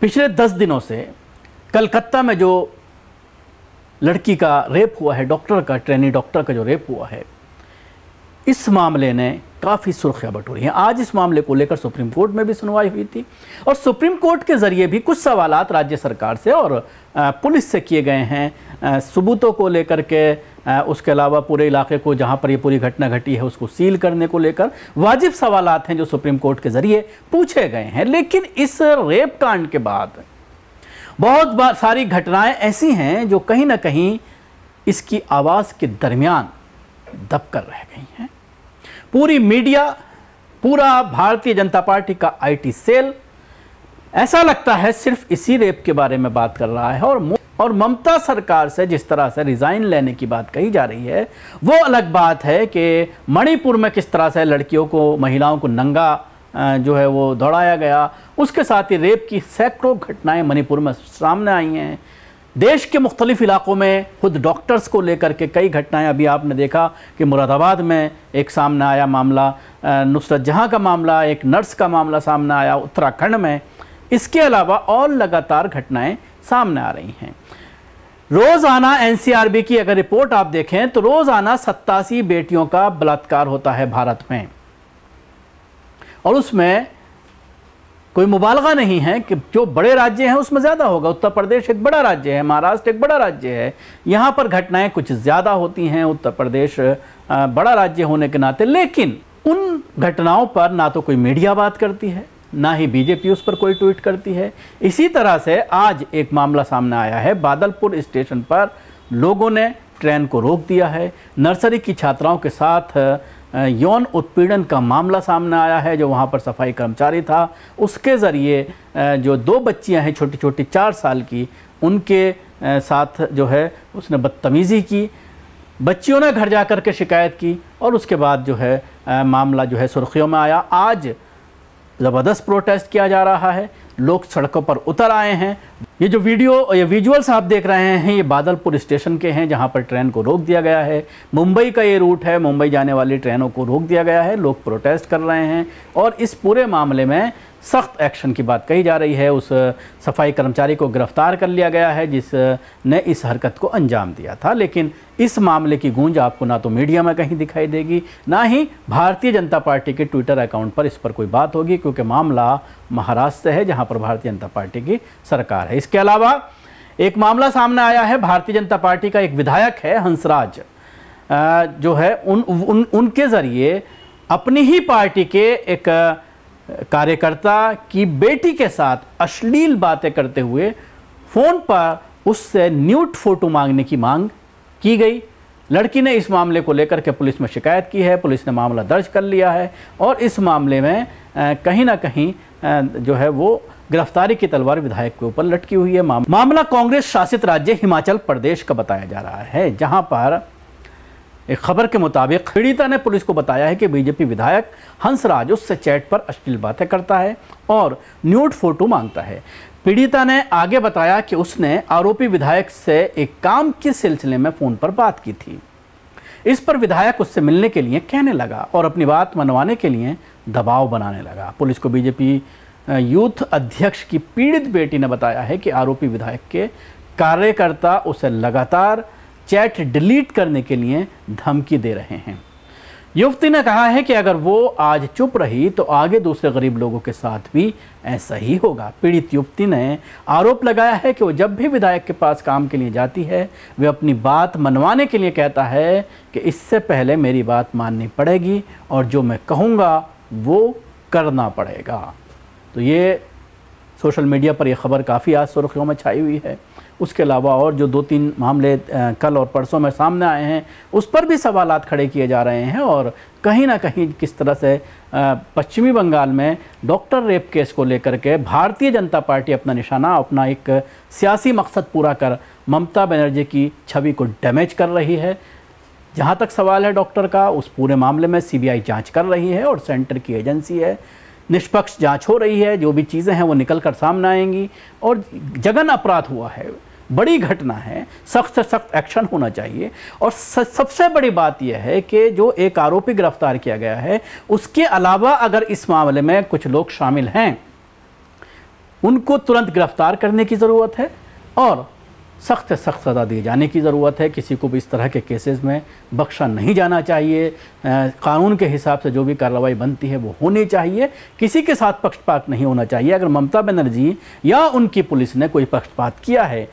पिछले दस दिनों से कलकत्ता में जो लड़की का रेप हुआ है डॉक्टर का ट्रेनी डॉक्टर का जो रेप हुआ है इस मामले ने काफ़ी सुर्खियाँ बटोरी हैं आज इस मामले को लेकर सुप्रीम कोर्ट में भी सुनवाई हुई थी और सुप्रीम कोर्ट के ज़रिए भी कुछ सवाल राज्य सरकार से और पुलिस से किए गए हैं सबूतों को लेकर के उसके अलावा पूरे इलाके को जहां पर ये पूरी घटना घटी है उसको सील करने को लेकर वाजिब सवाल हैं जो सुप्रीम कोर्ट के ज़रिए पूछे गए हैं लेकिन इस रेप कांड के बाद बहुत सारी घटनाएँ ऐसी हैं जो कहीं ना कहीं इसकी आवाज़ के दरमियान दबकर रह गई हैं पूरी मीडिया पूरा भारतीय जनता पार्टी का आईटी सेल ऐसा लगता है सिर्फ इसी रेप के बारे में बात कर रहा है और और ममता सरकार से जिस तरह से रिज़ाइन लेने की बात कही जा रही है वो अलग बात है कि मणिपुर में किस तरह से लड़कियों को महिलाओं को नंगा जो है वो दौड़ाया गया उसके साथ ही रेप की सैकड़ों घटनाएं मणिपुर में सामने आई हैं देश के मुख्तलिफ इलाक़ों में ख़ुद डॉक्टर्स को लेकर के कई घटनाएं अभी आपने देखा कि मुरादाबाद में एक सामने आया मामला नुसरत जहां का मामला एक नर्स का मामला सामने आया उत्तराखंड में इसके अलावा और लगातार घटनाएं सामने आ रही हैं रोज़ाना एनसीआरबी की अगर रिपोर्ट आप देखें तो रोज़ाना सत्तासी बेटियों का बलात्कार होता है भारत में और उसमें कोई मुबालगा नहीं है कि जो बड़े राज्य हैं उसमें ज़्यादा होगा उत्तर प्रदेश एक बड़ा राज्य है महाराष्ट्र एक बड़ा राज्य है यहाँ पर घटनाएं कुछ ज़्यादा होती हैं उत्तर प्रदेश बड़ा राज्य होने के नाते लेकिन उन घटनाओं पर ना तो कोई मीडिया बात करती है ना ही बीजेपी उस पर कोई ट्वीट करती है इसी तरह से आज एक मामला सामने आया है बादलपुर स्टेशन पर लोगों ने ट्रेन को रोक दिया है नर्सरी की छात्राओं के साथ यौन उत्पीड़न का मामला सामने आया है जो वहाँ पर सफाई कर्मचारी था उसके ज़रिए जो दो बच्चियाँ हैं छोटी छोटी चार साल की उनके साथ जो है उसने बदतमीज़ी की बच्चियों ने घर जा कर के शिकायत की और उसके बाद जो है मामला जो है सुर्खियों में आया आज ज़बरदस्त प्रोटेस्ट किया जा रहा है लोग सड़कों पर उतर आए हैं ये जो वीडियो ये विजुअल्स आप देख रहे हैं ये बादलपुर स्टेशन के हैं जहां पर ट्रेन को रोक दिया गया है मुंबई का ये रूट है मुंबई जाने वाली ट्रेनों को रोक दिया गया है लोग प्रोटेस्ट कर रहे हैं और इस पूरे मामले में सख्त एक्शन की बात कही जा रही है उस सफाई कर्मचारी को गिरफ्तार कर लिया गया है जिसने इस हरकत को अंजाम दिया था लेकिन इस मामले की गूंज आपको ना तो मीडिया में कहीं दिखाई देगी ना ही भारतीय जनता पार्टी के ट्विटर अकाउंट पर इस पर कोई बात होगी क्योंकि मामला महाराष्ट्र से है जहां पर भारतीय जनता पार्टी की सरकार है इसके अलावा एक मामला सामने आया है भारतीय जनता पार्टी का एक विधायक है हंसराज जो है उन, उन उनके ज़रिए अपनी ही पार्टी के एक कार्यकर्ता की बेटी के साथ अश्लील बातें करते हुए फ़ोन पर उससे न्यूट फ़ोटो मांगने की मांग की गई लड़की ने इस मामले को लेकर के पुलिस में शिकायत की है पुलिस ने मामला दर्ज कर लिया है और इस मामले में कहीं ना कहीं जो है वो गिरफ्तारी की तलवार विधायक के ऊपर लटकी हुई है मामला कांग्रेस शासित राज्य हिमाचल प्रदेश का बताया जा रहा है जहां पर एक खबर के मुताबिक पीड़िता ने पुलिस को बताया है कि बीजेपी विधायक हंसराज उससे चैट पर अश्लील बातें करता है और न्यूट फोटो मांगता है पीड़िता ने आगे बताया कि उसने आरोपी विधायक से एक काम के सिलसिले में फ़ोन पर बात की थी इस पर विधायक उससे मिलने के लिए कहने लगा और अपनी बात मनवाने के लिए दबाव बनाने लगा पुलिस को बीजेपी यूथ अध्यक्ष की पीड़ित बेटी ने बताया है कि आरोपी विधायक के कार्यकर्ता उसे लगातार चैट डिलीट करने के लिए धमकी दे रहे हैं युवती ने कहा है कि अगर वो आज चुप रही तो आगे दूसरे गरीब लोगों के साथ भी ऐसा ही होगा पीड़ित युवती ने आरोप लगाया है कि वो जब भी विधायक के पास काम के लिए जाती है वे अपनी बात मनवाने के लिए कहता है कि इससे पहले मेरी बात माननी पड़ेगी और जो मैं कहूँगा वो करना पड़ेगा तो ये सोशल मीडिया पर यह खबर काफ़ी आज सुर्खियों में छाई हुई है उसके अलावा और जो दो तीन मामले कल और परसों में सामने आए हैं उस पर भी सवाल खड़े किए जा रहे हैं और कहीं ना कहीं किस तरह से पश्चिमी बंगाल में डॉक्टर रेप केस को लेकर के भारतीय जनता पार्टी अपना निशाना अपना एक सियासी मकसद पूरा कर ममता बनर्जी की छवि को डैमेज कर रही है जहाँ तक सवाल है डॉक्टर का उस पूरे मामले में सीबीआई जांच कर रही है और सेंटर की एजेंसी है निष्पक्ष जांच हो रही है जो भी चीज़ें हैं वो निकल कर सामने आएंगी और जगन अपराध हुआ है बड़ी घटना है सख्त से सख्त एक्शन होना चाहिए और सबसे बड़ी बात यह है कि जो एक आरोपी गिरफ्तार किया गया है उसके अलावा अगर इस मामले में कुछ लोग शामिल हैं उनको तुरंत गिरफ्तार करने की ज़रूरत है और सख्त से सख्त सज़ा दिए जाने की ज़रूरत है किसी को भी इस तरह के केसेस में बख्शा नहीं जाना चाहिए कानून के हिसाब से जो भी कार्रवाई बनती है वो होनी चाहिए किसी के साथ पक्षपात नहीं होना चाहिए अगर ममता बनर्जी या उनकी पुलिस ने कोई पक्षपात किया है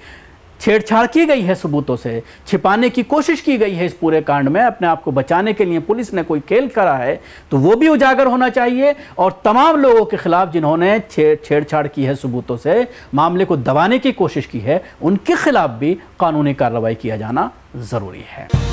छेड़छाड़ की गई है सबूतों से छिपाने की कोशिश की गई है इस पूरे कांड में अपने आप को बचाने के लिए पुलिस ने कोई खेल करा है तो वो भी उजागर होना चाहिए और तमाम लोगों के खिलाफ जिन्होंने छेड़छाड़ की है सबूतों से मामले को दबाने की कोशिश की है उनके खिलाफ भी कानूनी कार्रवाई किया जाना ज़रूरी है